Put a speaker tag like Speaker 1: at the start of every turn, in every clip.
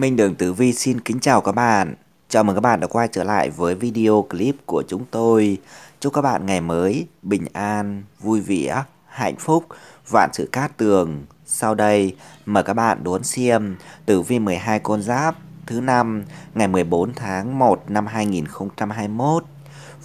Speaker 1: Minh Đường Tử Vi xin kính chào các bạn. Chào mừng các bạn đã quay trở lại với video clip của chúng tôi. Chúc các bạn ngày mới bình an, vui vẻ, hạnh phúc, vạn sự cát tường. Sau đây, mời các bạn đón xem Tử Vi 12 con giáp thứ năm ngày 14 tháng 1 năm 2021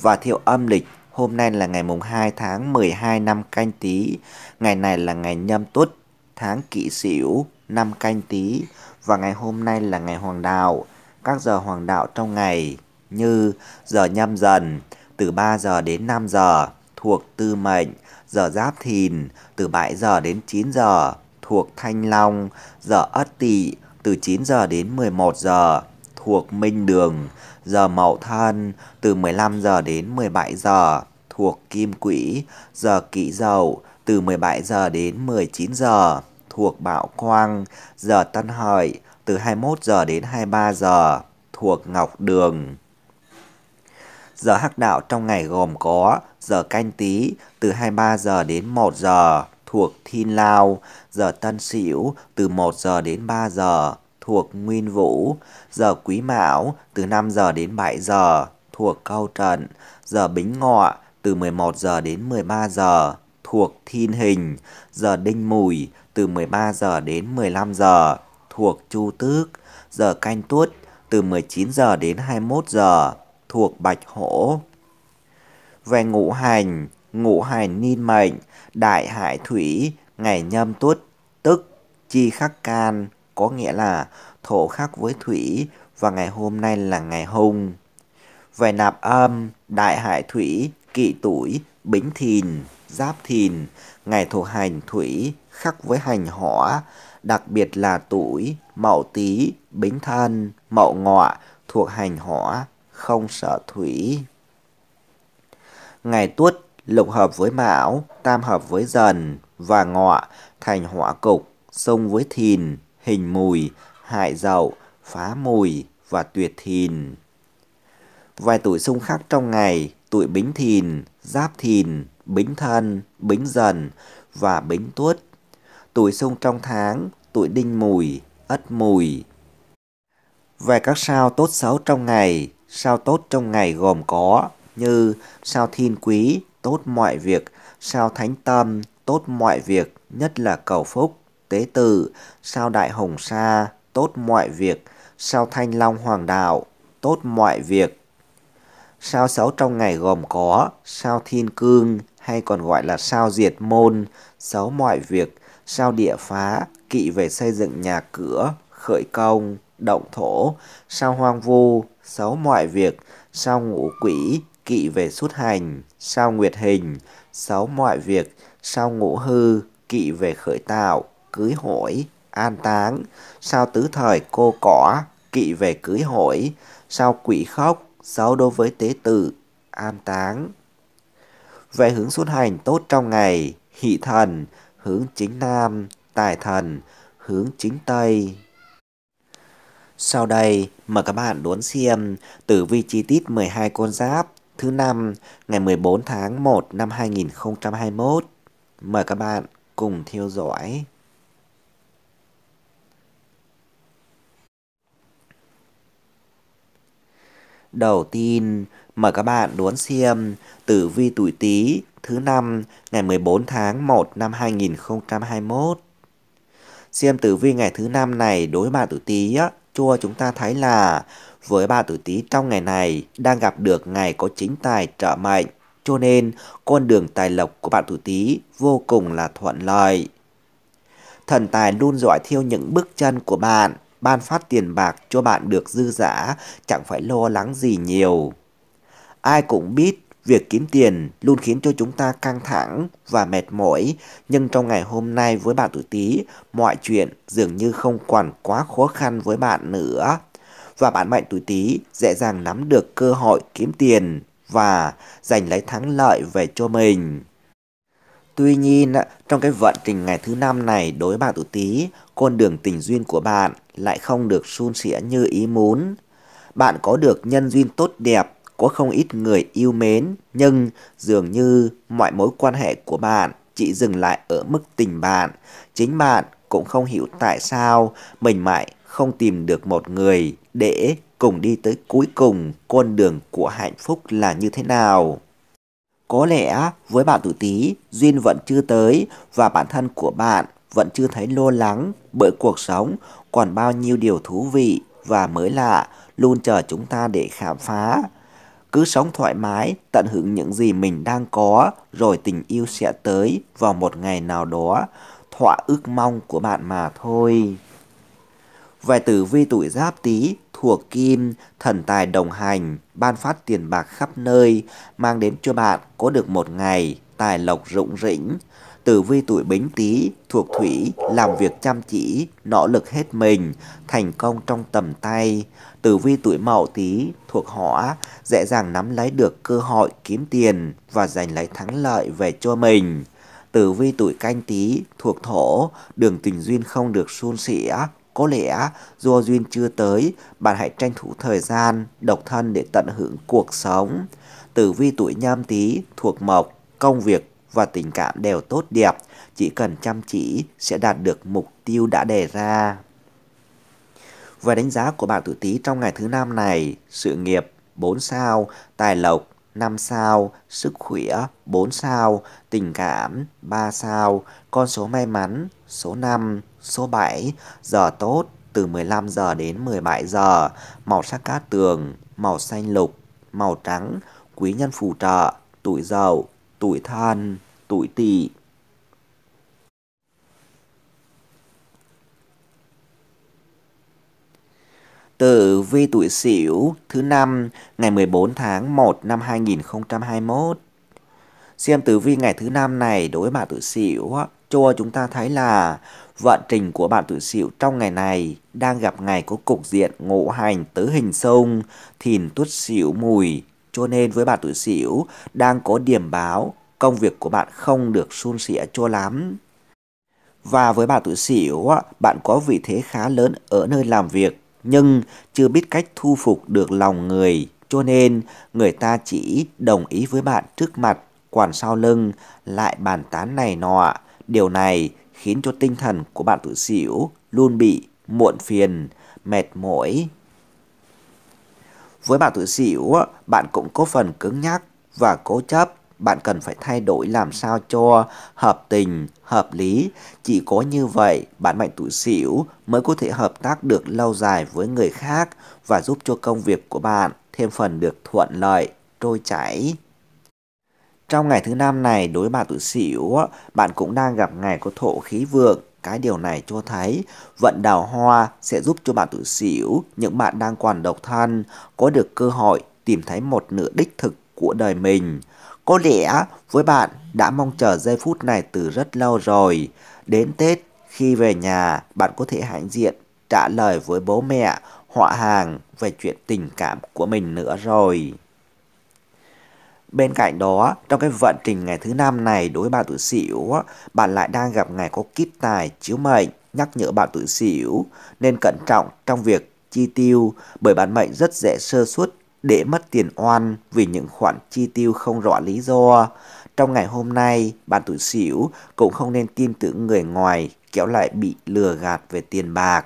Speaker 1: và theo âm lịch hôm nay là ngày mùng 2 tháng 12 năm canh tí. Ngày này là ngày nhâm tuất, tháng kỷ sửu, năm canh tí và ngày hôm nay là ngày hoàng đạo. Các giờ hoàng đạo trong ngày như giờ nhâm dần từ 3 giờ đến 5 giờ thuộc tư mệnh, giờ giáp thìn từ 7 giờ đến 9 giờ thuộc thanh long, giờ ất tỵ từ 9 giờ đến 11 giờ thuộc minh đường, giờ mậu thân từ 15 giờ đến 17 giờ thuộc kim quỹ, giờ kỷ dậu từ 17 giờ đến 19 giờ thuộc bạo Quang, giờ Tân Hợi từ 21 giờ đến 23 giờ thuộc Ngọc Đường. Giờ hắc đạo trong ngày gồm có giờ canh tí từ 23 giờ đến 1 giờ thuộc Thiên Lao, giờ Tân Sửu từ 1 giờ đến 3 giờ thuộc Nguyên Vũ, giờ Quý Mão từ 5 giờ đến 7 giờ thuộc Câu Trận, giờ Bính Ngọ từ 11 giờ đến 13 giờ thuộc Thiên Hình, giờ Đinh Mùi từ 13 giờ đến 15 giờ thuộc Chu Tước, giờ canh tuất từ 19 giờ đến 21 giờ thuộc Bạch Hổ. Về ngũ hành, ngũ hành niên mệnh, đại hải thủy, ngày nhâm tuất, tức chi khắc can, có nghĩa là thổ khắc với thủy và ngày hôm nay là ngày hung. Về nạp âm, đại hải thủy, kỵ tuổi, bính thìn, giáp thìn, ngày thổ hành thủy khắc với hành hỏa, đặc biệt là tuổi Mậu Tý, Bính Thân, Mậu Ngọ thuộc hành hỏa, không sợ thủy. Ngày Tuất lục hợp với Mão, tam hợp với Dần và Ngọ thành hỏa cục, xung với Thìn, hình mùi, hại dậu, phá mùi và tuyệt Thìn. Vài tuổi xung khắc trong ngày, tuổi Bính Thìn, Giáp Thìn, Bính Thân, Bính Dần và Bính Tuất tuổi xung trong tháng, tuổi đinh mùi, ất mùi. Về các sao tốt xấu trong ngày, sao tốt trong ngày gồm có như sao thiên quý, tốt mọi việc, sao thánh tâm, tốt mọi việc, nhất là cầu phúc, tế tự, sao đại hồng sa, tốt mọi việc, sao thanh long hoàng đạo, tốt mọi việc. Sao xấu trong ngày gồm có sao thiên cương hay còn gọi là sao diệt môn, xấu mọi việc, sao địa phá, kỵ về xây dựng nhà cửa, khởi công, động thổ, sao hoang vu, xấu mọi việc, sao ngũ quỷ, kỵ về xuất hành, sao nguyệt hình, xấu mọi việc, sao ngũ hư, kỵ về khởi tạo, cưới hỏi, an táng, sao tứ thời cô cỏ, kỵ về cưới hỏi, sao quỷ khóc, xấu đối với tế tử, an táng. Về hướng xuất hành tốt trong ngày, hỷ thần, hướng chính Nam, tài thần, hướng chính Tây. Sau đây, mời các bạn đón xem tử vi chi tiết 12 con giáp thứ năm ngày 14 tháng 1 năm 2021. Mời các bạn cùng theo dõi. Đầu tiên, mời các bạn đón xem tử vi tuổi Tý thứ năm ngày 14 tháng 1 năm 2021. Xem tử vi ngày thứ năm này đối với bạn tuổi tý á, chua chúng ta thấy là với bạn tuổi tý trong ngày này đang gặp được ngày có chính tài trợ mệnh, cho nên con đường tài lộc của bạn tuổi tý vô cùng là thuận lợi. Thần tài luôn dõi theo những bước chân của bạn, ban phát tiền bạc cho bạn được dư dả, chẳng phải lo lắng gì nhiều. Ai cũng biết Việc kiếm tiền luôn khiến cho chúng ta căng thẳng và mệt mỏi, nhưng trong ngày hôm nay với bạn tuổi Tý, mọi chuyện dường như không còn quá khó khăn với bạn nữa. Và bạn mệnh tuổi Tý dễ dàng nắm được cơ hội kiếm tiền và giành lấy thắng lợi về cho mình. Tuy nhiên, trong cái vận trình ngày thứ năm này đối bạn tuổi Tý, con đường tình duyên của bạn lại không được suôn sẻ như ý muốn. Bạn có được nhân duyên tốt đẹp có không ít người yêu mến, nhưng dường như mọi mối quan hệ của bạn chỉ dừng lại ở mức tình bạn. Chính bạn cũng không hiểu tại sao mình mãi không tìm được một người để cùng đi tới cuối cùng con đường của hạnh phúc là như thế nào. Có lẽ với bạn tuổi Tý, duyên vẫn chưa tới và bản thân của bạn vẫn chưa thấy lo lắng bởi cuộc sống còn bao nhiêu điều thú vị và mới lạ luôn chờ chúng ta để khám phá. Cứ sống thoải mái, tận hưởng những gì mình đang có, rồi tình yêu sẽ tới vào một ngày nào đó, thỏa ước mong của bạn mà thôi. Về tử vi tuổi giáp tý thuộc kim, thần tài đồng hành, ban phát tiền bạc khắp nơi, mang đến cho bạn có được một ngày tài lộc rụng rỉnh. Tử vi tuổi Bính Tý thuộc thủy, làm việc chăm chỉ, nỗ lực hết mình, thành công trong tầm tay. Tử vi tuổi Mậu Tý thuộc hỏa, dễ dàng nắm lấy được cơ hội kiếm tiền và giành lấy thắng lợi về cho mình. Tử vi tuổi Canh Tý thuộc thổ, đường tình duyên không được suôn sẻ, có lẽ do duyên chưa tới, bạn hãy tranh thủ thời gian độc thân để tận hưởng cuộc sống. Tử vi tuổi Nhâm Tý thuộc mộc, công việc và tình cảm đều tốt đẹp, chỉ cần chăm chỉ sẽ đạt được mục tiêu đã đề ra. Về đánh giá của bạn tuổi Tý trong ngày thứ năm này, sự nghiệp 4 sao, tài lộc 5 sao, sức khỏe 4 sao, tình cảm 3 sao, con số may mắn số 5, số 7, giờ tốt từ 15 giờ đến 17 giờ, màu sắc cát tường, màu xanh lục, màu trắng, quý nhân phù trợ, tuổi dậu tuổi than, tuổi tỵ. Tử vi tuổi Sửu thứ năm ngày 14 tháng 1 năm 2021. Xem tử vi ngày thứ năm này đối bạn tuổi Sửu cho chúng ta thấy là vận trình của bạn tuổi Sửu trong ngày này đang gặp ngày có cục diện ngũ hành tứ hình xung, thìn tuất Sửu mùi cho nên với bạn tuổi Sửu đang có điểm báo công việc của bạn không được suôn sẻ cho lắm. Và với bạn tuổi Sửu, bạn có vị thế khá lớn ở nơi làm việc nhưng chưa biết cách thu phục được lòng người, cho nên người ta chỉ đồng ý với bạn trước mặt, quản sau lưng lại bàn tán này nọ. Điều này khiến cho tinh thần của bạn tuổi Sửu luôn bị muộn phiền, mệt mỏi với bạn tuổi sửu bạn cũng có phần cứng nhắc và cố chấp. Bạn cần phải thay đổi làm sao cho hợp tình, hợp lý. Chỉ có như vậy, bạn mạnh tuổi sửu mới có thể hợp tác được lâu dài với người khác và giúp cho công việc của bạn thêm phần được thuận lợi, trôi chảy. Trong ngày thứ năm này đối với bạn tuổi Sửu, bạn cũng đang gặp ngày có thổ khí vượng cái điều này cho thấy vận đào hoa sẽ giúp cho bạn tự xỉu, những bạn đang còn độc thân, có được cơ hội tìm thấy một nửa đích thực của đời mình. Có lẽ với bạn đã mong chờ giây phút này từ rất lâu rồi. Đến Tết, khi về nhà, bạn có thể hãnh diện trả lời với bố mẹ, họ hàng về chuyện tình cảm của mình nữa rồi. Bên cạnh đó, trong cái vận trình ngày thứ năm này đối với bạn tuổi Sửu, bạn lại đang gặp ngày có kiếp tài chiếu mệnh, nhắc nhở bạn tuổi Sửu nên cẩn trọng trong việc chi tiêu bởi bản mệnh rất dễ sơ suất để mất tiền oan vì những khoản chi tiêu không rõ lý do. Trong ngày hôm nay, bạn tuổi Sửu cũng không nên tin tưởng người ngoài kéo lại bị lừa gạt về tiền bạc.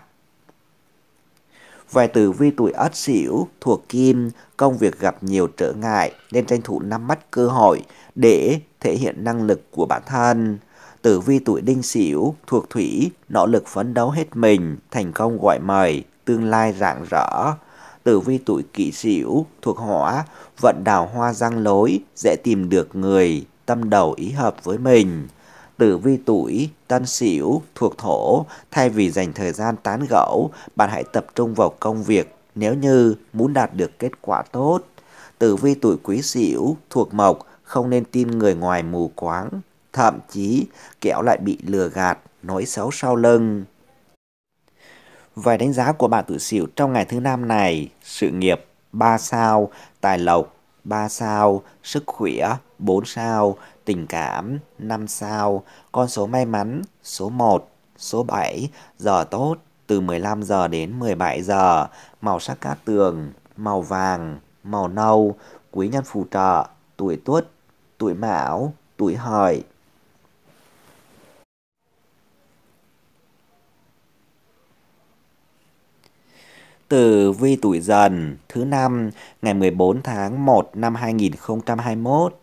Speaker 1: Vài tử vi tuổi ất sửu thuộc kim, công việc gặp nhiều trở ngại nên tranh thủ nắm bắt cơ hội để thể hiện năng lực của bản thân. Tử vi tuổi đinh sửu thuộc thủy, nỗ lực phấn đấu hết mình, thành công gọi mời, tương lai rạng rỡ. Tử vi tuổi kỷ sửu thuộc hỏa, vận đào hoa giang lối, dễ tìm được người, tâm đầu ý hợp với mình tử vi tuổi, tân sửu, thuộc thổ, thay vì dành thời gian tán gẫu, bạn hãy tập trung vào công việc nếu như muốn đạt được kết quả tốt. Tử vi tuổi quý sửu, thuộc mộc, không nên tin người ngoài mù quáng, thậm chí kẻo lại bị lừa gạt, nói xấu sau lưng. Vài đánh giá của bạn tuổi sửu trong ngày thứ năm này, sự nghiệp 3 sao, tài lộc 3 sao, sức khỏe 4 sao, tình cảm 5 sao, con số may mắn số 1, số 7, giờ tốt từ 15 giờ đến 17 giờ, màu sắc cát tường, màu vàng, màu nâu, quý nhân phù trợ, tuổi tuất, tuổi mão, tuổi hợi. Tử vi tuổi dần thứ năm ngày 14 tháng 1 năm 2021.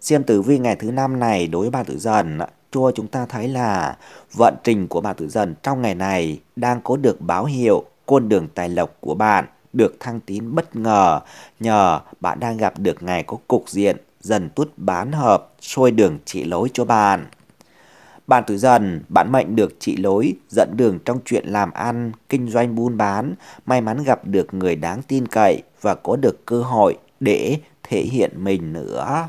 Speaker 1: Xem tử vi ngày thứ năm này đối với bà tử dần cho chúng ta thấy là vận trình của bà tử dần trong ngày này đang có được báo hiệu con đường tài lộc của bạn được thăng tín bất ngờ nhờ bạn đang gặp được ngày có cục diện dần tuốt bán hợp sôi đường chỉ lối cho bạn bạn tuổi dần, bạn mệnh được trị lối, dẫn đường trong chuyện làm ăn, kinh doanh buôn bán, may mắn gặp được người đáng tin cậy và có được cơ hội để thể hiện mình nữa.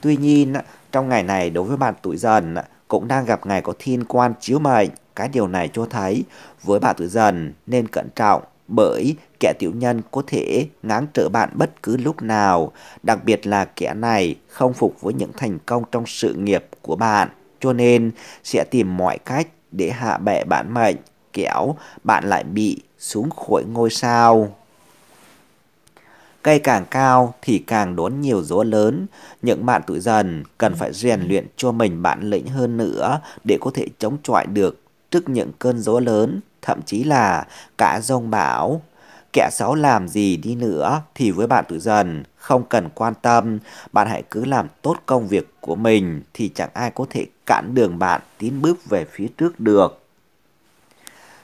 Speaker 1: Tuy nhiên, trong ngày này đối với bạn tuổi dần cũng đang gặp ngày có thiên quan chiếu mệnh. Cái điều này cho thấy với bạn tuổi dần nên cẩn trọng bởi kẻ tiểu nhân có thể ngáng trở bạn bất cứ lúc nào, đặc biệt là kẻ này không phục với những thành công trong sự nghiệp của bạn cho nên sẽ tìm mọi cách để hạ bệ bản mệnh, kéo bạn lại bị xuống khỏi ngôi sao. Cây càng cao thì càng đốn nhiều gió lớn, những bạn tuổi dần cần phải rèn luyện cho mình bản lĩnh hơn nữa để có thể chống chọi được trước những cơn gió lớn, thậm chí là cả rông bão. Kẻ xấu làm gì đi nữa thì với bạn tuổi dần không cần quan tâm, bạn hãy cứ làm tốt công việc của mình thì chẳng ai có thể cản đường bạn tiến bước về phía trước được.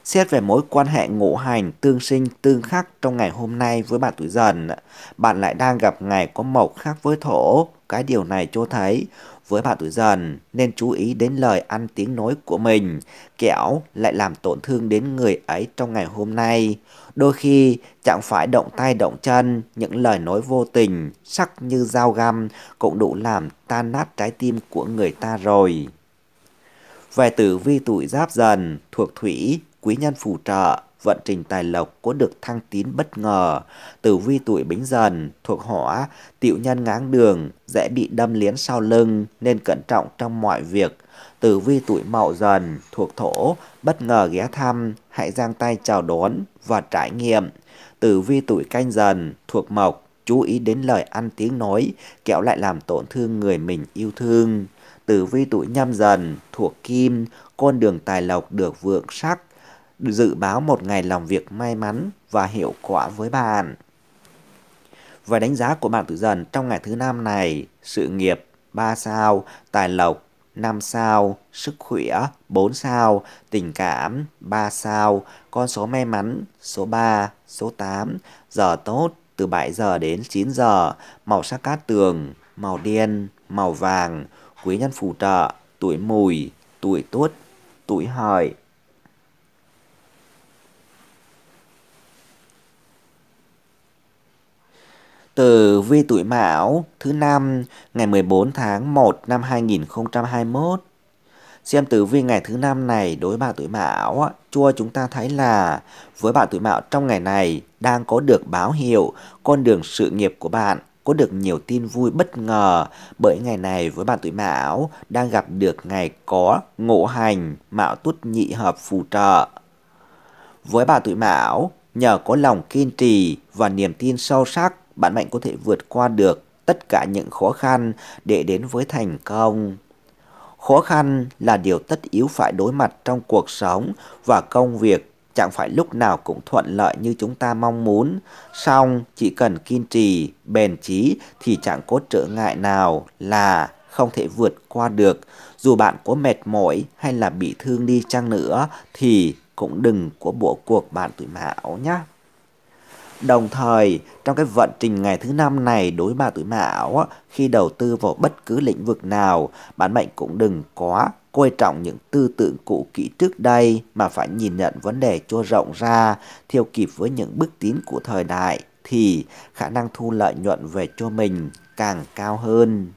Speaker 1: Xét về mối quan hệ ngũ hành tương sinh tương khắc trong ngày hôm nay với bạn tuổi dần, bạn lại đang gặp ngày có mộc khác với thổ. Cái điều này cho thấy với bạn tuổi dần nên chú ý đến lời ăn tiếng nói của mình, kẻo lại làm tổn thương đến người ấy trong ngày hôm nay. Đôi khi chẳng phải động tay động chân, những lời nói vô tình, sắc như dao găm cũng đủ làm tan nát trái tim của người ta rồi. Về tử vi tuổi giáp dần, thuộc thủy, quý nhân phù trợ, vận trình tài lộc có được thăng tín bất ngờ. Tử vi tuổi bính dần, thuộc hỏa, tiểu nhân ngáng đường, dễ bị đâm liến sau lưng nên cẩn trọng trong mọi việc. Tử vi tuổi mậu dần thuộc thổ, bất ngờ ghé thăm, hãy giang tay chào đón và trải nghiệm. Tử vi tuổi canh dần thuộc mộc, chú ý đến lời ăn tiếng nói, kẻo lại làm tổn thương người mình yêu thương. Tử vi tuổi nhâm dần thuộc kim, con đường tài lộc được vượng sắc, dự báo một ngày làm việc may mắn và hiệu quả với bạn. Và đánh giá của bạn tử dần trong ngày thứ năm này, sự nghiệp 3 sao, tài lộc 5 sao, sức khỏe 4 sao, tình cảm 3 sao, con số may mắn số 3, số 8, giờ tốt từ 7 giờ đến 9 giờ, màu sắc cát tường, màu đen, màu vàng, quý nhân phù trợ, tuổi mùi, tuổi tuất, tuổi hợi. Tử vi tuổi Mão thứ năm ngày 14 tháng 1 năm 2021. Xem tử vi ngày thứ năm này đối với bạn tuổi Mão, chua chúng ta thấy là với bạn tuổi Mão trong ngày này đang có được báo hiệu con đường sự nghiệp của bạn có được nhiều tin vui bất ngờ bởi ngày này với bạn tuổi Mão đang gặp được ngày có ngộ hành Mão tuất nhị hợp phù trợ. Với bạn tuổi Mão, nhờ có lòng kiên trì và niềm tin sâu sắc bạn mạnh có thể vượt qua được tất cả những khó khăn để đến với thành công. Khó khăn là điều tất yếu phải đối mặt trong cuộc sống và công việc chẳng phải lúc nào cũng thuận lợi như chúng ta mong muốn. Song, chỉ cần kiên trì, bền chí thì chẳng có trở ngại nào là không thể vượt qua được. Dù bạn có mệt mỏi hay là bị thương đi chăng nữa thì cũng đừng có bỏ cuộc bạn tuổi mão nhé. Đồng thời, trong cái vận trình ngày thứ năm này đối với bà tuổi mão, khi đầu tư vào bất cứ lĩnh vực nào, bạn mệnh cũng đừng quá coi trọng những tư tưởng cũ kỹ trước đây mà phải nhìn nhận vấn đề cho rộng ra, theo kịp với những bước tiến của thời đại thì khả năng thu lợi nhuận về cho mình càng cao hơn.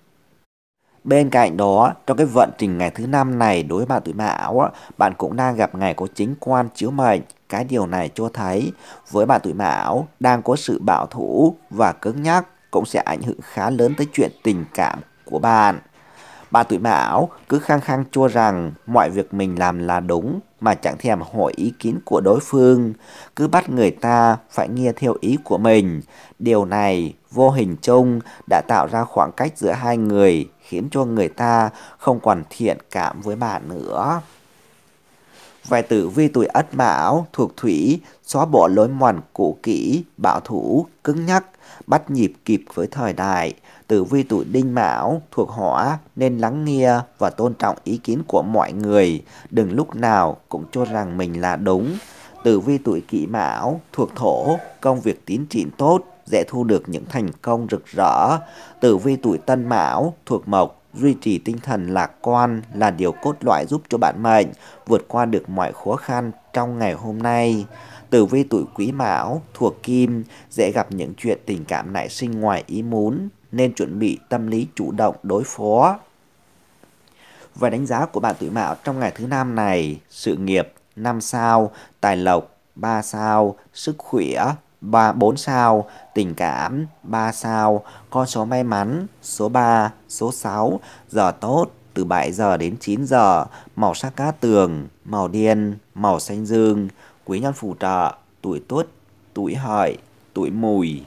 Speaker 1: Bên cạnh đó, trong cái vận trình ngày thứ năm này đối với bạn tuổi mão, bạn cũng đang gặp ngày có chính quan chiếu mệnh. Cái điều này cho thấy với bạn tuổi mão đang có sự bảo thủ và cứng nhắc cũng sẽ ảnh hưởng khá lớn tới chuyện tình cảm của bạn. Bạn tuổi mão cứ khăng khăng cho rằng mọi việc mình làm là đúng mà chẳng thèm hỏi ý kiến của đối phương, cứ bắt người ta phải nghe theo ý của mình. Điều này vô hình chung đã tạo ra khoảng cách giữa hai người khiến cho người ta không còn thiện cảm với bạn nữa. Vài tử vi tuổi ất mão thuộc thủy xóa bỏ lối mòn cũ kỹ, bảo thủ, cứng nhắc, bắt nhịp kịp với thời đại. Tử vi tuổi đinh mão thuộc hỏa nên lắng nghe và tôn trọng ý kiến của mọi người, đừng lúc nào cũng cho rằng mình là đúng. Tử vi tuổi kỷ mão thuộc thổ, công việc tiến triển tốt, dễ thu được những thành công rực rỡ. Tử vi tuổi Tân Mão thuộc mộc duy trì tinh thần lạc quan là điều cốt lõi giúp cho bạn mệnh vượt qua được mọi khó khăn trong ngày hôm nay. Tử vi tuổi Quý Mão thuộc Kim dễ gặp những chuyện tình cảm nảy sinh ngoài ý muốn nên chuẩn bị tâm lý chủ động đối phó. Và đánh giá của bạn tuổi Mão trong ngày thứ năm này, sự nghiệp 5 sao, tài lộc 3 sao, sức khỏe 3, 4 sao, tình cảm 3 sao, con số may mắn số 3, số 6, giờ tốt từ 7 giờ đến 9 giờ, màu sắc cá tường, màu điên, màu xanh dương, quý nhân phù trợ, tuổi tuất, tuổi hợi, tuổi mùi.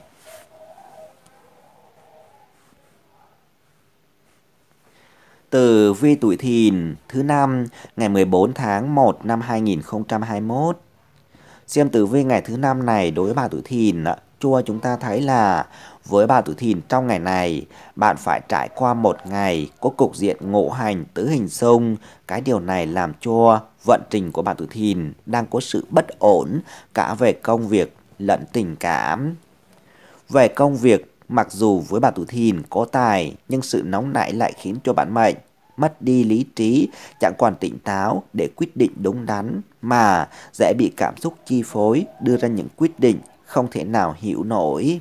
Speaker 1: từ vi tuổi thìn thứ năm ngày 14 tháng 1 năm 2021 Xem tử vi ngày thứ năm này đối với bà tuổi thìn, chua chúng ta thấy là với bà tuổi thìn trong ngày này, bạn phải trải qua một ngày có cục diện ngộ hành tứ hình sông Cái điều này làm cho vận trình của bà tuổi thìn đang có sự bất ổn cả về công việc lẫn tình cảm. Về công việc, mặc dù với bà tuổi thìn có tài nhưng sự nóng nảy lại khiến cho bạn mệnh mất đi lý trí, chẳng còn tỉnh táo để quyết định đúng đắn, mà dễ bị cảm xúc chi phối, đưa ra những quyết định không thể nào hiểu nổi.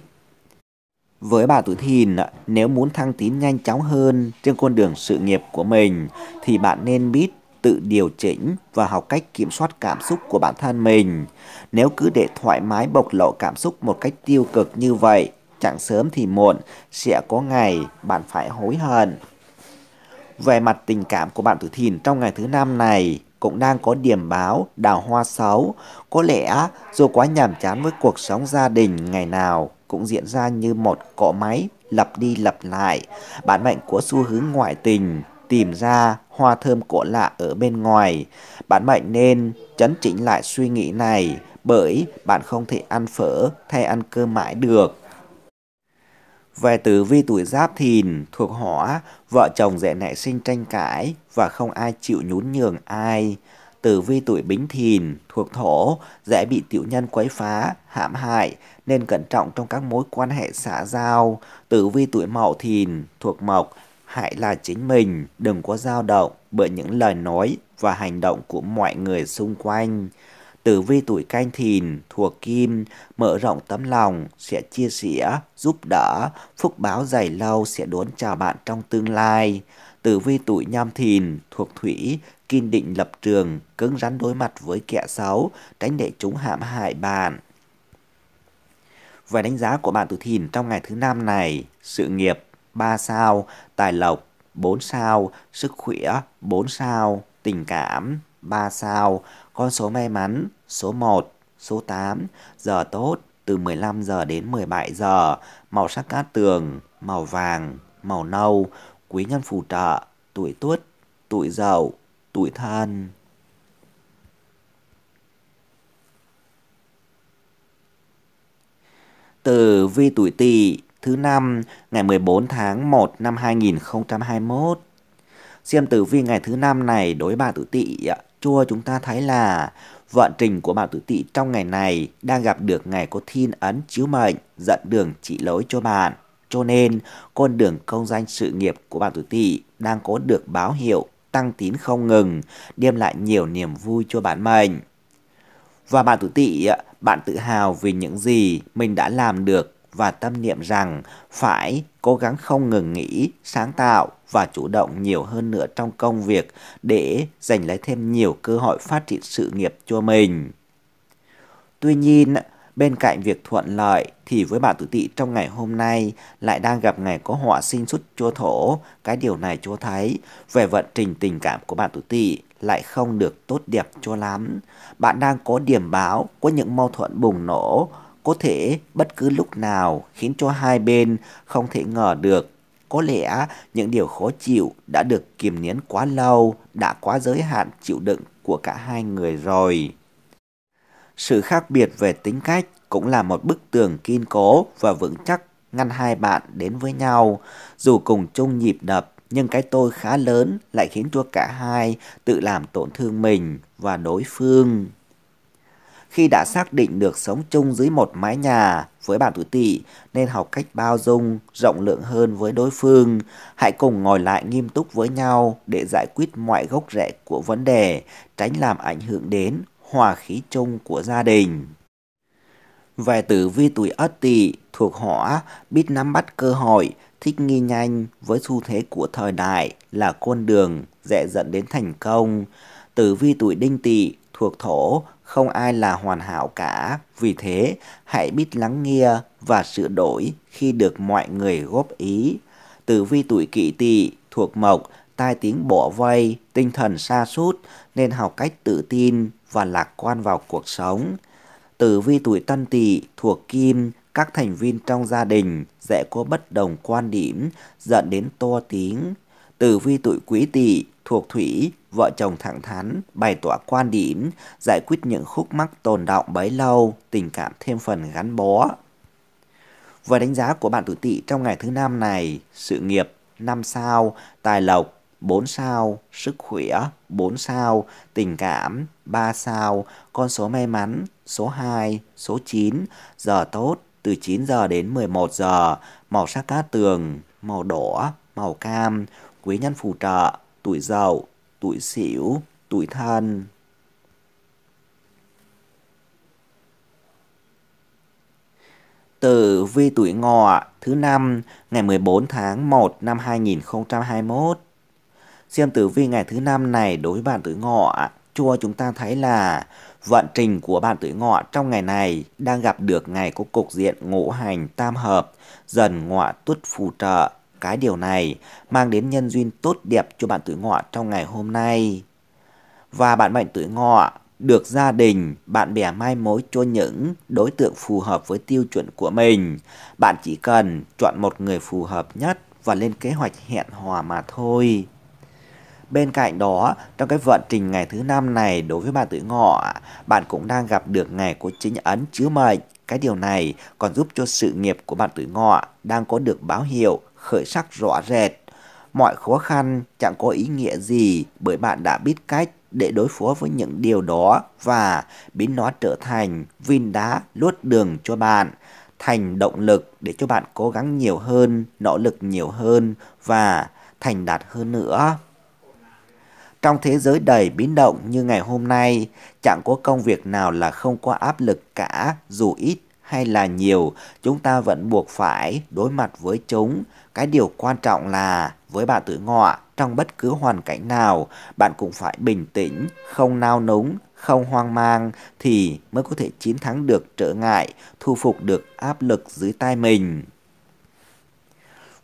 Speaker 1: Với bà tuổi thìn, nếu muốn thăng tiến nhanh chóng hơn trên con đường sự nghiệp của mình, thì bạn nên biết tự điều chỉnh và học cách kiểm soát cảm xúc của bản thân mình. Nếu cứ để thoải mái bộc lộ cảm xúc một cách tiêu cực như vậy, chẳng sớm thì muộn sẽ có ngày bạn phải hối hận. Về mặt tình cảm của bạn tuổi thìn trong ngày thứ năm này cũng đang có điểm báo đào hoa xấu. Có lẽ dù quá nhàm chán với cuộc sống gia đình ngày nào cũng diễn ra như một cỗ máy lặp đi lặp lại. bạn mệnh của xu hướng ngoại tình tìm ra hoa thơm cổ lạ ở bên ngoài. Bạn mệnh nên chấn chỉnh lại suy nghĩ này bởi bạn không thể ăn phở thay ăn cơm mãi được. Về tử vi tuổi giáp thìn thuộc hỏa, vợ chồng dễ nảy sinh tranh cãi và không ai chịu nhún nhường ai. Tử vi tuổi bính thìn thuộc thổ, dễ bị tiểu nhân quấy phá, hãm hại nên cẩn trọng trong các mối quan hệ xã giao. Tử vi tuổi mậu thìn thuộc mộc, hại là chính mình, đừng có dao động bởi những lời nói và hành động của mọi người xung quanh. Tử vi tuổi canh thìn thuộc kim, mở rộng tấm lòng, sẽ chia sẻ, giúp đỡ, phúc báo dày lâu sẽ đón chào bạn trong tương lai. Tử vi tuổi nhâm thìn thuộc thủy, kiên định lập trường, cứng rắn đối mặt với kẻ xấu, tránh để chúng hãm hại bạn. Về đánh giá của bạn tuổi thìn trong ngày thứ năm này, sự nghiệp 3 sao, tài lộc 4 sao, sức khỏe 4 sao, tình cảm 3 sao, con số may mắn số 1, số 8, giờ tốt từ 15 giờ đến 17 giờ, màu sắc cát tường, màu vàng, màu nâu, quý nhân phù trợ, tuổi tuất, tuổi dậu, tuổi thân. Từ vi tuổi tỵ thứ năm ngày 14 tháng 1 năm 2021. Xem tử vi ngày thứ năm này đối bà tuổi tỵ ạ chua chúng ta thấy là vận trình của bạn tuổi Tỵ trong ngày này đang gặp được ngày có thiên ấn chiếu mệnh dẫn đường chỉ lối cho bạn. Cho nên, con đường công danh sự nghiệp của bạn tuổi Tỵ đang có được báo hiệu tăng tín không ngừng, đem lại nhiều niềm vui cho bạn mệnh Và bạn tuổi tỵ bạn tự hào vì những gì mình đã làm được và tâm niệm rằng phải cố gắng không ngừng nghĩ, sáng tạo và chủ động nhiều hơn nữa trong công việc để giành lấy thêm nhiều cơ hội phát triển sự nghiệp cho mình. Tuy nhiên, bên cạnh việc thuận lợi thì với bạn tử tị trong ngày hôm nay lại đang gặp ngày có họa sinh xuất chúa thổ. Cái điều này cho thấy về vận trình tình cảm của bạn tử tị lại không được tốt đẹp cho lắm. Bạn đang có điểm báo có những mâu thuẫn bùng nổ có thể bất cứ lúc nào khiến cho hai bên không thể ngờ được. Có lẽ những điều khó chịu đã được kiềm nén quá lâu, đã quá giới hạn chịu đựng của cả hai người rồi. Sự khác biệt về tính cách cũng là một bức tường kiên cố và vững chắc ngăn hai bạn đến với nhau. Dù cùng chung nhịp đập, nhưng cái tôi khá lớn lại khiến cho cả hai tự làm tổn thương mình và đối phương. Khi đã xác định được sống chung dưới một mái nhà với bạn tuổi tỵ nên học cách bao dung, rộng lượng hơn với đối phương. Hãy cùng ngồi lại nghiêm túc với nhau để giải quyết mọi gốc rễ của vấn đề, tránh làm ảnh hưởng đến hòa khí chung của gia đình. Về tử vi tuổi Ất Tỵ thuộc hỏa, biết nắm bắt cơ hội, thích nghi nhanh với xu thế của thời đại là con đường dễ dẫn đến thành công. Tử vi tuổi Đinh Tỵ thuộc thổ, không ai là hoàn hảo cả, vì thế hãy biết lắng nghe và sửa đổi khi được mọi người góp ý. Tử vi tuổi kỷ tỵ thuộc mộc, tai tiếng bỏ vây, tinh thần xa sút nên học cách tự tin và lạc quan vào cuộc sống. Tử vi tuổi tân tỵ thuộc kim, các thành viên trong gia đình dễ có bất đồng quan điểm dẫn đến to tiếng Tử vi tuổi quý tỵ thuộc thủy, vợ chồng thẳng thắn, bày tỏ quan điểm, giải quyết những khúc mắc tồn động bấy lâu, tình cảm thêm phần gắn bó. Và đánh giá của bạn tuổi tỵ trong ngày thứ năm này, sự nghiệp 5 sao, tài lộc 4 sao, sức khỏe 4 sao, tình cảm 3 sao, con số may mắn số 2, số 9, giờ tốt từ 9 giờ đến 11 giờ, màu sắc cát tường, màu đỏ, màu cam, quý nhân phù trợ, tuổi giàu, tuổi xỉu, tuổi thân. Tử vi tuổi ngọ thứ năm ngày 14 tháng 1 năm 2021. Xem tử vi ngày thứ năm này đối với bạn tuổi ngọ cho chúng ta thấy là vận trình của bạn tuổi ngọ trong ngày này đang gặp được ngày có cục diện ngũ hành tam hợp dần ngọ tuất phù trợ cái điều này mang đến nhân duyên tốt đẹp cho bạn tuổi ngọ trong ngày hôm nay. Và bạn mệnh tuổi ngọ được gia đình, bạn bè mai mối cho những đối tượng phù hợp với tiêu chuẩn của mình. Bạn chỉ cần chọn một người phù hợp nhất và lên kế hoạch hẹn hòa mà thôi. Bên cạnh đó, trong cái vận trình ngày thứ năm này đối với bạn tuổi ngọ, bạn cũng đang gặp được ngày của chính ấn chứa mệnh. Cái điều này còn giúp cho sự nghiệp của bạn tuổi ngọ đang có được báo hiệu khởi sắc rõ rệt. Mọi khó khăn chẳng có ý nghĩa gì bởi bạn đã biết cách để đối phó với những điều đó và biến nó trở thành viên đá lót đường cho bạn, thành động lực để cho bạn cố gắng nhiều hơn, nỗ lực nhiều hơn và thành đạt hơn nữa. Trong thế giới đầy biến động như ngày hôm nay, chẳng có công việc nào là không có áp lực cả, dù ít hay là nhiều, chúng ta vẫn buộc phải đối mặt với chúng. Cái điều quan trọng là với bạn tuổi ngọ, trong bất cứ hoàn cảnh nào, bạn cũng phải bình tĩnh, không nao núng, không hoang mang thì mới có thể chiến thắng được trở ngại, thu phục được áp lực dưới tay mình.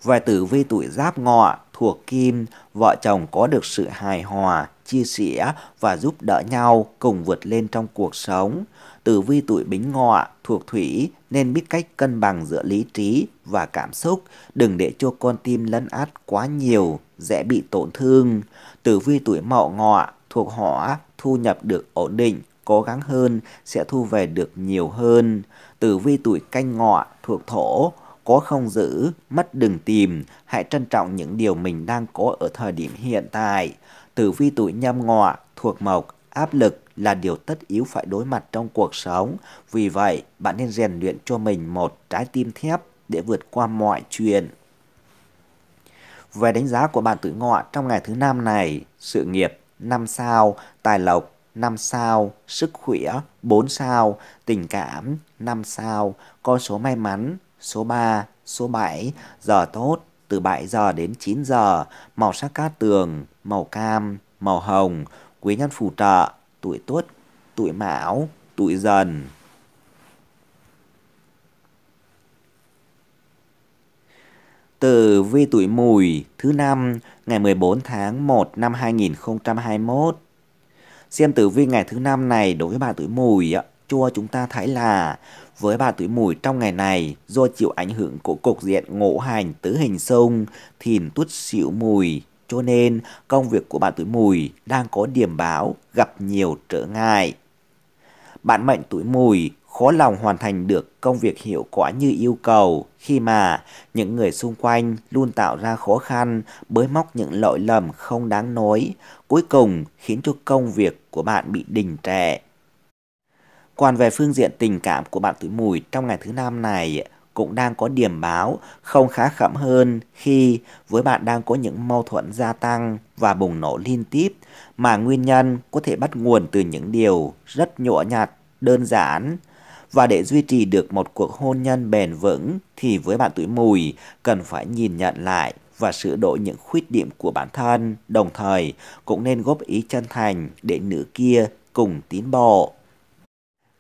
Speaker 1: Về tử vi tuổi giáp ngọ thuộc kim, vợ chồng có được sự hài hòa, chia sẻ và giúp đỡ nhau cùng vượt lên trong cuộc sống. Tử vi tuổi bính ngọ thuộc thủy nên biết cách cân bằng giữa lý trí và cảm xúc, đừng để cho con tim lấn át quá nhiều, dễ bị tổn thương. Tử vi tuổi mậu ngọ thuộc hỏa thu nhập được ổn định, cố gắng hơn sẽ thu về được nhiều hơn. Tử vi tuổi canh ngọ thuộc thổ có không giữ, mất đừng tìm, hãy trân trọng những điều mình đang có ở thời điểm hiện tại. Tử vi tuổi nhâm ngọ thuộc mộc áp lực là điều tất yếu phải đối mặt trong cuộc sống. Vì vậy, bạn nên rèn luyện cho mình một trái tim thép để vượt qua mọi chuyện. Về đánh giá của bạn tuổi ngọ trong ngày thứ năm này, sự nghiệp 5 sao, tài lộc 5 sao, sức khỏe 4 sao, tình cảm 5 sao, con số may mắn số 3, số 7, giờ tốt từ 7 giờ đến 9 giờ, màu sắc cát tường, màu cam, màu hồng, quý nhân phù trợ, tuổi tuất, tuổi mão, tuổi dần. từ vi tuổi mùi thứ năm ngày 14 tháng 1 năm 2021. Xem tử vi ngày thứ năm này đối với bà tuổi mùi ạ, cho chúng ta thấy là với bà tuổi mùi trong ngày này do chịu ảnh hưởng của cục diện ngũ hành tứ hình xung thìn tuất xỉu mùi cho nên, công việc của bạn tuổi mùi đang có điểm báo gặp nhiều trở ngại. Bạn mệnh tuổi mùi khó lòng hoàn thành được công việc hiệu quả như yêu cầu khi mà những người xung quanh luôn tạo ra khó khăn, bới móc những lỗi lầm không đáng nói, cuối cùng khiến cho công việc của bạn bị đình trệ. Còn về phương diện tình cảm của bạn tuổi mùi trong ngày thứ năm này, cũng đang có điểm báo không khá khẩm hơn khi với bạn đang có những mâu thuẫn gia tăng và bùng nổ liên tiếp mà nguyên nhân có thể bắt nguồn từ những điều rất nhỏ nhặt, đơn giản. Và để duy trì được một cuộc hôn nhân bền vững thì với bạn tuổi mùi cần phải nhìn nhận lại và sửa đổi những khuyết điểm của bản thân, đồng thời cũng nên góp ý chân thành để nữ kia cùng tiến bộ.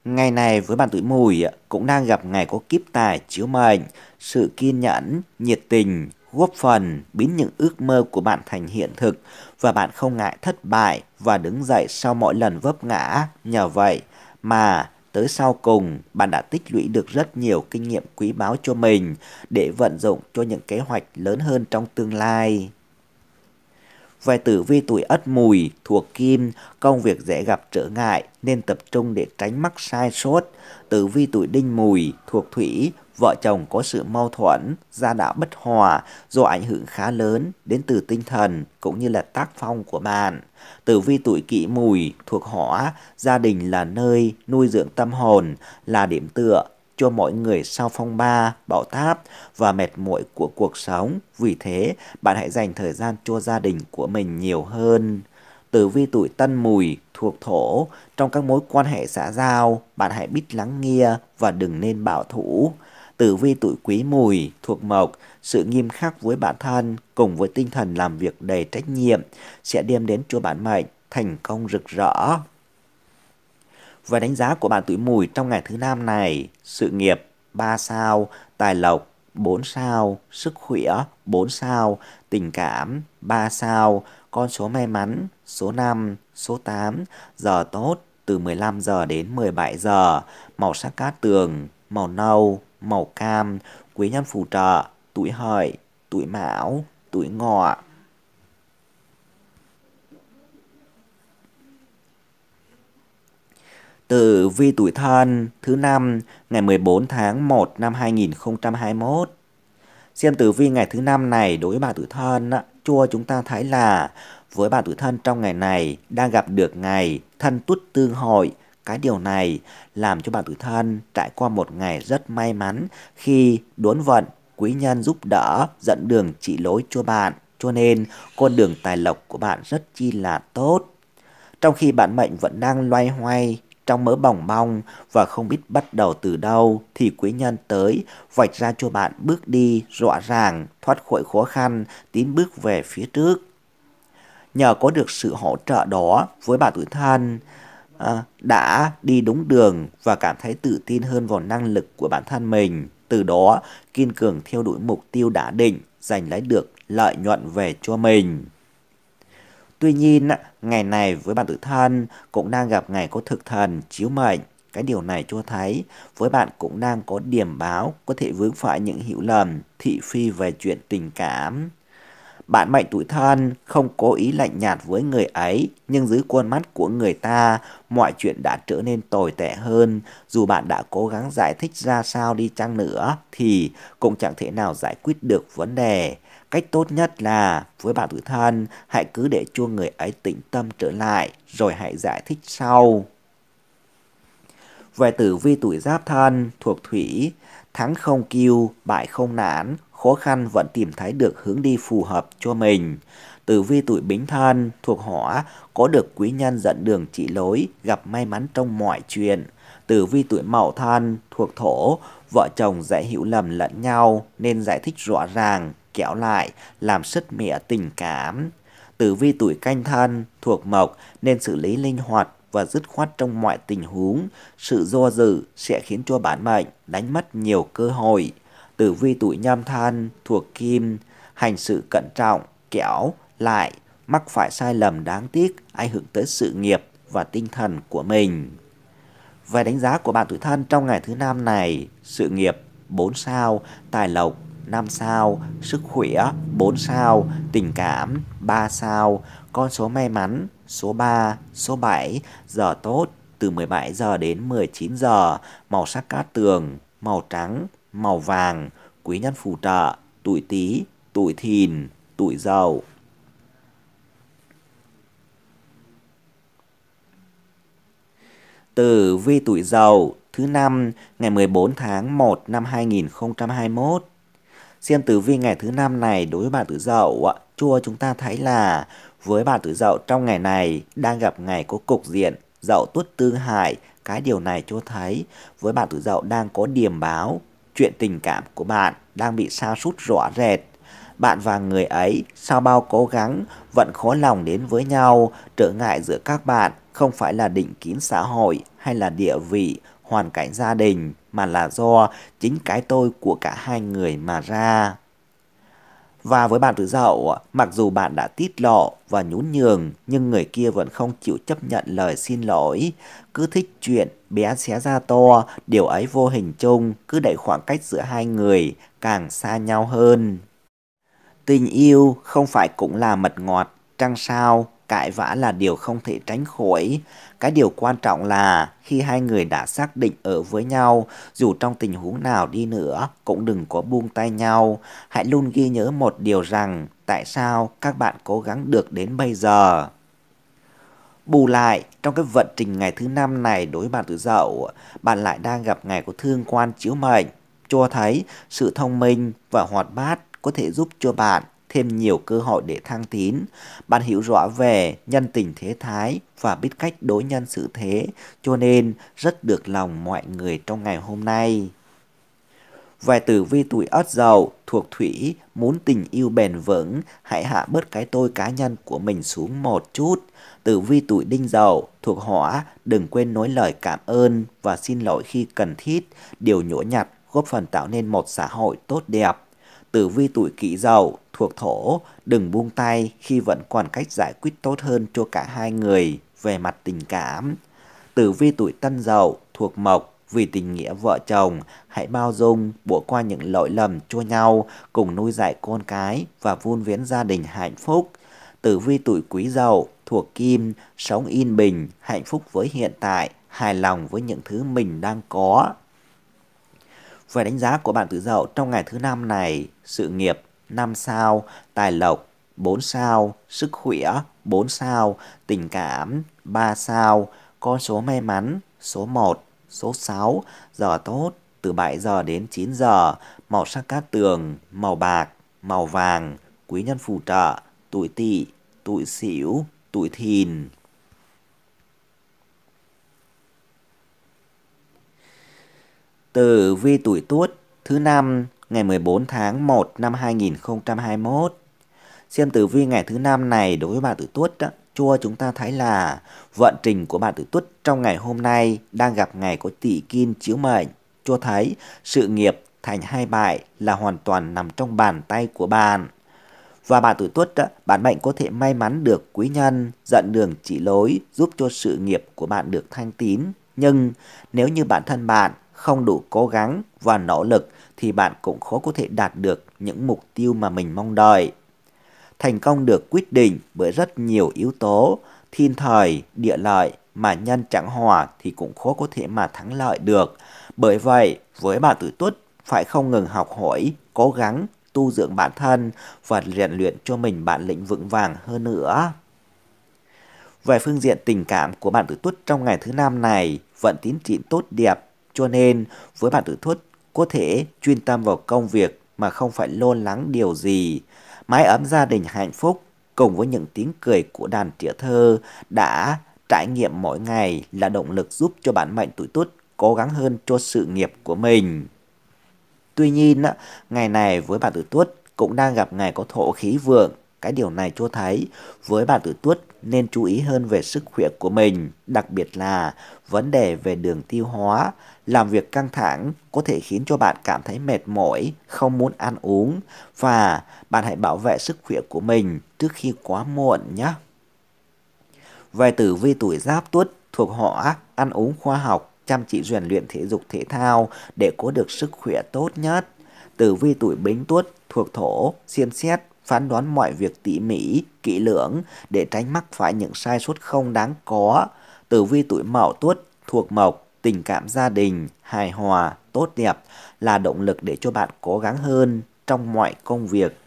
Speaker 1: Ngày này với bạn tuổi mùi cũng đang gặp ngày có kiếp tài chiếu mệnh, sự kiên nhẫn, nhiệt tình, góp phần biến những ước mơ của bạn thành hiện thực và bạn không ngại thất bại và đứng dậy sau mỗi lần vấp ngã. Nhờ vậy mà tới sau cùng bạn đã tích lũy được rất nhiều kinh nghiệm quý báu cho mình để vận dụng cho những kế hoạch lớn hơn trong tương lai. Về tử vi tuổi ất mùi thuộc kim, công việc dễ gặp trở ngại nên tập trung để tránh mắc sai sót. Tử vi tuổi đinh mùi thuộc thủy, vợ chồng có sự mâu thuẫn, gia đạo bất hòa do ảnh hưởng khá lớn đến từ tinh thần cũng như là tác phong của bạn. Tử vi tuổi kỷ mùi thuộc hỏa, gia đình là nơi nuôi dưỡng tâm hồn, là điểm tựa cho mọi người sau phong ba, bão táp và mệt mỏi của cuộc sống. Vì thế, bạn hãy dành thời gian cho gia đình của mình nhiều hơn. Tử vi tuổi tân mùi thuộc thổ, trong các mối quan hệ xã giao, bạn hãy biết lắng nghe và đừng nên bảo thủ. Tử vi tuổi quý mùi thuộc mộc, sự nghiêm khắc với bản thân cùng với tinh thần làm việc đầy trách nhiệm sẽ đem đến cho bạn mệnh thành công rực rỡ. Và đánh giá của bạn tuổi mùi trong ngày thứ năm này, sự nghiệp 3 sao, tài lộc 4 sao, sức khỏe 4 sao, tình cảm 3 sao, con số may mắn số 5, số 8, giờ tốt từ 15 giờ đến 17 giờ, màu sắc cát tường, màu nâu, màu cam, quý nhân phù trợ, tuổi hợi, tuổi mão, tuổi ngọ. Tử vi tuổi thân thứ năm ngày 14 tháng 1 năm 2021. Xem tử vi ngày thứ năm này đối với bà tuổi thân chua chúng ta thấy là với bà tuổi thân trong ngày này đang gặp được ngày thân tuất tương hội. Cái điều này làm cho bà tuổi thân trải qua một ngày rất may mắn khi đốn vận quý nhân giúp đỡ dẫn đường chỉ lối cho bạn. Cho nên con đường tài lộc của bạn rất chi là tốt. Trong khi bạn mệnh vẫn đang loay hoay trong mớ bỏng bong và không biết bắt đầu từ đâu thì quý nhân tới vạch ra cho bạn bước đi rõ ràng, thoát khỏi khó khăn, tiến bước về phía trước. Nhờ có được sự hỗ trợ đó với bà tuổi thân à, đã đi đúng đường và cảm thấy tự tin hơn vào năng lực của bản thân mình. Từ đó kiên cường theo đuổi mục tiêu đã định, giành lấy được lợi nhuận về cho mình. Tuy nhiên, ngày này với bạn tự thân cũng đang gặp ngày có thực thần, chiếu mệnh. Cái điều này cho thấy với bạn cũng đang có điểm báo có thể vướng phải những hiểu lầm, thị phi về chuyện tình cảm. Bạn mệnh tuổi thân không cố ý lạnh nhạt với người ấy, nhưng dưới khuôn mắt của người ta, mọi chuyện đã trở nên tồi tệ hơn. Dù bạn đã cố gắng giải thích ra sao đi chăng nữa, thì cũng chẳng thể nào giải quyết được vấn đề. Cách tốt nhất là với bạn tuổi thân, hãy cứ để cho người ấy tĩnh tâm trở lại, rồi hãy giải thích sau. Về tử vi tuổi giáp thân, thuộc thủy, thắng không kiêu, bại không nản, khó khăn vẫn tìm thấy được hướng đi phù hợp cho mình. Tử vi tuổi bính thân, thuộc hỏa, có được quý nhân dẫn đường chỉ lối, gặp may mắn trong mọi chuyện. Tử vi tuổi mậu thân, thuộc thổ, vợ chồng dễ hiểu lầm lẫn nhau nên giải thích rõ ràng, kéo lại, làm sứt mẻ tình cảm. Tử vi tuổi canh thân, thuộc mộc nên xử lý linh hoạt và dứt khoát trong mọi tình huống. Sự do dự sẽ khiến cho bản mệnh đánh mất nhiều cơ hội. Tử vi tuổi nhâm thân, thuộc kim, hành sự cẩn trọng, kéo lại, mắc phải sai lầm đáng tiếc, ảnh hưởng tới sự nghiệp và tinh thần của mình. Về đánh giá của bạn tuổi thân trong ngày thứ năm này, sự nghiệp 4 sao, tài lộc 5 sao, sức khỏe 4 sao, tình cảm 3 sao, con số may mắn số 3, số 7, giờ tốt từ 17 giờ đến 19 giờ, màu sắc cát tường, màu trắng, màu vàng, quý nhân phù trợ, tuổi Tý, tuổi Thìn, tuổi Dậu. từ vi tuổi Dậu thứ năm ngày 14 tháng 1 năm 2021 xem tử vi ngày thứ năm này đối với bạn tử dậu ạ chua chúng ta thấy là với bạn tử dậu trong ngày này đang gặp ngày có cục diện dậu tuất tương hại cái điều này cho thấy với bạn tử dậu đang có điểm báo chuyện tình cảm của bạn đang bị sa sút rõ rệt bạn và người ấy sau bao cố gắng vẫn khó lòng đến với nhau trở ngại giữa các bạn không phải là định kiến xã hội hay là địa vị hoàn cảnh gia đình mà là do chính cái tôi của cả hai người mà ra. Và với bạn tự dậu, mặc dù bạn đã tiết lộ và nhún nhường, nhưng người kia vẫn không chịu chấp nhận lời xin lỗi. Cứ thích chuyện, bé xé ra to, điều ấy vô hình chung, cứ đẩy khoảng cách giữa hai người, càng xa nhau hơn. Tình yêu không phải cũng là mật ngọt, trăng sao, cãi vã là điều không thể tránh khỏi. Cái điều quan trọng là khi hai người đã xác định ở với nhau, dù trong tình huống nào đi nữa cũng đừng có buông tay nhau. Hãy luôn ghi nhớ một điều rằng tại sao các bạn cố gắng được đến bây giờ. Bù lại, trong cái vận trình ngày thứ năm này đối bạn tự dậu, bạn lại đang gặp ngày của thương quan chiếu mệnh, cho thấy sự thông minh và hoạt bát có thể giúp cho bạn thêm nhiều cơ hội để thăng tiến. Bạn hiểu rõ về nhân tình thế thái và biết cách đối nhân xử thế, cho nên rất được lòng mọi người trong ngày hôm nay. Về tử vi tuổi ất dậu thuộc thủy, muốn tình yêu bền vững, hãy hạ bớt cái tôi cá nhân của mình xuống một chút. Tử vi tuổi đinh dậu thuộc hỏa, đừng quên nói lời cảm ơn và xin lỗi khi cần thiết, điều nhỗ nhặt góp phần tạo nên một xã hội tốt đẹp. Tử vi tuổi kỷ dậu thuộc thổ đừng buông tay khi vẫn còn cách giải quyết tốt hơn cho cả hai người về mặt tình cảm. Tử vi tuổi tân dậu thuộc mộc vì tình nghĩa vợ chồng hãy bao dung bỏ qua những lỗi lầm cho nhau cùng nuôi dạy con cái và vun vén gia đình hạnh phúc tử vi tuổi quý dậu thuộc kim sống yên bình hạnh phúc với hiện tại hài lòng với những thứ mình đang có về đánh giá của bạn tử dậu trong ngày thứ năm này sự nghiệp 5 sao, tài lộc 4 sao, sức khỏe 4 sao, tình cảm 3 sao, con số may mắn số 1, số 6, giờ tốt từ 7 giờ đến 9 giờ, màu sắc cát tường, màu bạc, màu vàng, quý nhân phù trợ, tuổi tỵ, tuổi sửu, tuổi thìn. từ vi tuổi tuất thứ năm ngày 14 tháng 1 năm 2021. Xem tử vi ngày thứ năm này đối với bạn tử tuất đó, chua chúng ta thấy là vận trình của bạn tử tuất trong ngày hôm nay đang gặp ngày có tỵ kim chiếu mệnh. Chua thấy sự nghiệp thành hai bại là hoàn toàn nằm trong bàn tay của bạn. Và bạn tuổi tuất, bạn mệnh có thể may mắn được quý nhân, dẫn đường chỉ lối, giúp cho sự nghiệp của bạn được thanh tín. Nhưng nếu như bản thân bạn không đủ cố gắng và nỗ lực thì bạn cũng khó có thể đạt được những mục tiêu mà mình mong đợi. Thành công được quyết định bởi rất nhiều yếu tố, thiên thời, địa lợi mà nhân chẳng hòa thì cũng khó có thể mà thắng lợi được. Bởi vậy, với bạn tuổi tuất phải không ngừng học hỏi, cố gắng tu dưỡng bản thân và rèn luyện cho mình bản lĩnh vững vàng hơn nữa. Về phương diện tình cảm của bạn tuổi tuất trong ngày thứ năm này, vận tiến triển tốt đẹp, cho nên với bạn tuổi tuất có thể chuyên tâm vào công việc mà không phải lo lắng điều gì. Mái ấm gia đình hạnh phúc cùng với những tiếng cười của đàn trẻ thơ đã trải nghiệm mỗi ngày là động lực giúp cho bản mệnh tuổi tốt cố gắng hơn cho sự nghiệp của mình. Tuy nhiên, ngày này với bạn tuổi tuất cũng đang gặp ngày có thổ khí vượng. Cái điều này cho thấy với bạn tuổi tuất nên chú ý hơn về sức khỏe của mình, đặc biệt là vấn đề về đường tiêu hóa. Làm việc căng thẳng có thể khiến cho bạn cảm thấy mệt mỏi, không muốn ăn uống và bạn hãy bảo vệ sức khỏe của mình trước khi quá muộn nhé. Về tử vi tuổi Giáp Tuất thuộc họ ăn uống khoa học, chăm chỉ rèn luyện thể dục thể thao để có được sức khỏe tốt nhất. Tử vi tuổi Bính Tuất thuộc thổ, xiên xét phán đoán mọi việc tỉ mỉ, kỹ lưỡng để tránh mắc phải những sai suất không đáng có. Tử vi tuổi mậu tuất thuộc mộc, tình cảm gia đình, hài hòa, tốt đẹp là động lực để cho bạn cố gắng hơn trong mọi công việc.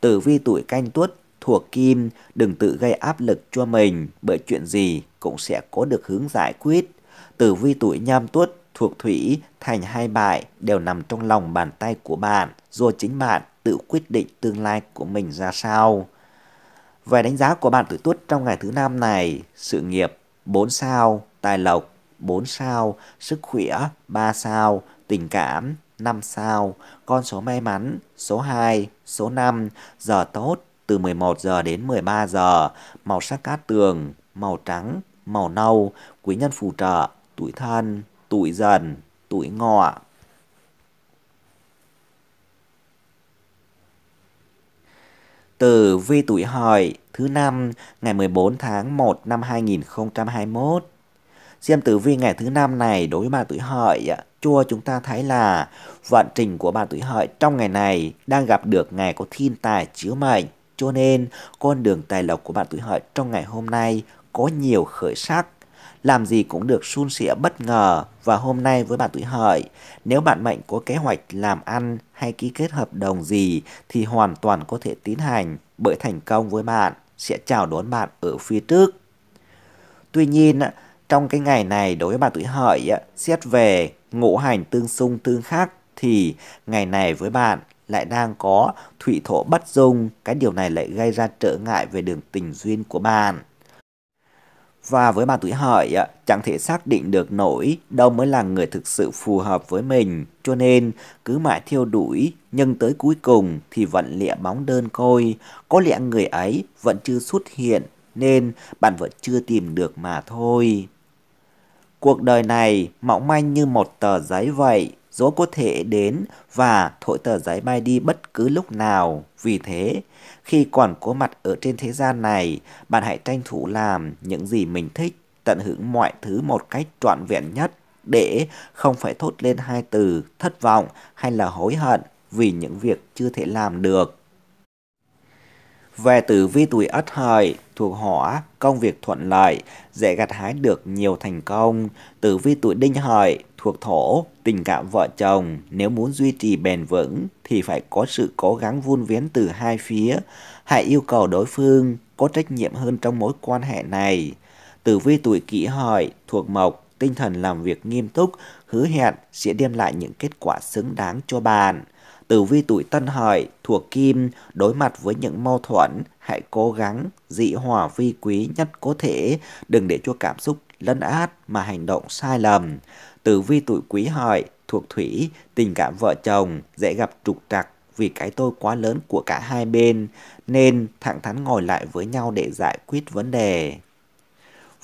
Speaker 1: Tử vi tuổi canh tuất thuộc kim, đừng tự gây áp lực cho mình bởi chuyện gì cũng sẽ có được hướng giải quyết. Tử vi tuổi nhâm tuất thuộc thủy, thành hai bại đều nằm trong lòng bàn tay của bạn, do chính bạn tự quyết định tương lai của mình ra sao. Về đánh giá của bạn tuổi Tuất trong ngày thứ năm này, sự nghiệp 4 sao, tài lộc 4 sao, sức khỏe 3 sao, tình cảm 5 sao, con số may mắn số 2, số 5, giờ tốt từ 11 giờ đến 13 giờ, màu sắc cát tường, màu trắng, màu nâu, quý nhân phù trợ, tuổi thân, tuổi dần, tuổi ngọ. Tử vi tuổi hợi thứ năm ngày 14 tháng 1 năm 2021. Xem tử vi ngày thứ năm này đối với bà tuổi hợi chua chúng ta thấy là vận trình của bà tuổi hợi trong ngày này đang gặp được ngày có thiên tài chiếu mệnh. Cho nên con đường tài lộc của bạn tuổi hợi trong ngày hôm nay có nhiều khởi sắc làm gì cũng được suôn sẻ bất ngờ và hôm nay với bạn tuổi hợi, nếu bạn mệnh có kế hoạch làm ăn hay ký kết hợp đồng gì thì hoàn toàn có thể tiến hành bởi thành công với bạn sẽ chào đón bạn ở phía trước. Tuy nhiên, trong cái ngày này đối với bạn tuổi hợi xét về ngũ hành tương xung tương khắc thì ngày này với bạn lại đang có thủy thổ bất dung, cái điều này lại gây ra trở ngại về đường tình duyên của bạn và với bàn tuổi hợi chẳng thể xác định được nổi đâu mới là người thực sự phù hợp với mình, cho nên cứ mãi thiêu đuổi, nhưng tới cuối cùng thì vẫn lịa bóng đơn côi, có lẽ người ấy vẫn chưa xuất hiện nên bạn vẫn chưa tìm được mà thôi. Cuộc đời này mỏng manh như một tờ giấy vậy, gió có thể đến và thổi tờ giấy bay đi bất cứ lúc nào. Vì thế, khi còn có mặt ở trên thế gian này, bạn hãy tranh thủ làm những gì mình thích, tận hưởng mọi thứ một cách trọn vẹn nhất để không phải thốt lên hai từ thất vọng hay là hối hận vì những việc chưa thể làm được. Về tử vi tuổi ất hợi, thuộc hỏa, công việc thuận lợi, dễ gặt hái được nhiều thành công. Tử vi tuổi đinh hợi, thuộc thổ, Tình cảm vợ chồng nếu muốn duy trì bền vững thì phải có sự cố gắng vun vén từ hai phía. Hãy yêu cầu đối phương có trách nhiệm hơn trong mối quan hệ này. Tử vi tuổi kỷ hợi thuộc mộc, tinh thần làm việc nghiêm túc, hứa hẹn sẽ đem lại những kết quả xứng đáng cho bạn. Tử vi tuổi tân hợi thuộc kim, đối mặt với những mâu thuẫn, hãy cố gắng dị hòa vi quý nhất có thể, đừng để cho cảm xúc lấn át mà hành động sai lầm. Tử vi tuổi quý hợi thuộc thủy, tình cảm vợ chồng dễ gặp trục trặc vì cái tôi quá lớn của cả hai bên, nên thẳng thắn ngồi lại với nhau để giải quyết vấn đề.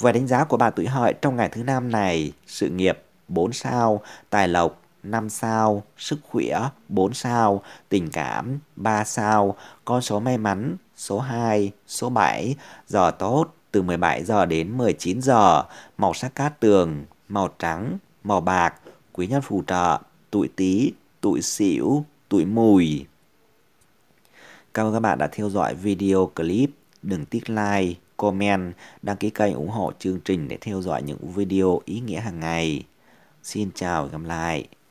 Speaker 1: Về đánh giá của bà tuổi hợi trong ngày thứ năm này, sự nghiệp 4 sao, tài lộc 5 sao, sức khỏe 4 sao, tình cảm 3 sao, con số may mắn số 2, số 7, giờ tốt từ 17 giờ đến 19 giờ, màu sắc cát tường, màu trắng, mỏ bạc, quý nhân phù trợ, tuổi tí, tuổi xỉu, tuổi mùi. Cảm ơn các bạn đã theo dõi video clip. Đừng tiếc like, comment, đăng ký kênh ủng hộ chương trình để theo dõi những video ý nghĩa hàng ngày. Xin chào và gặp lại.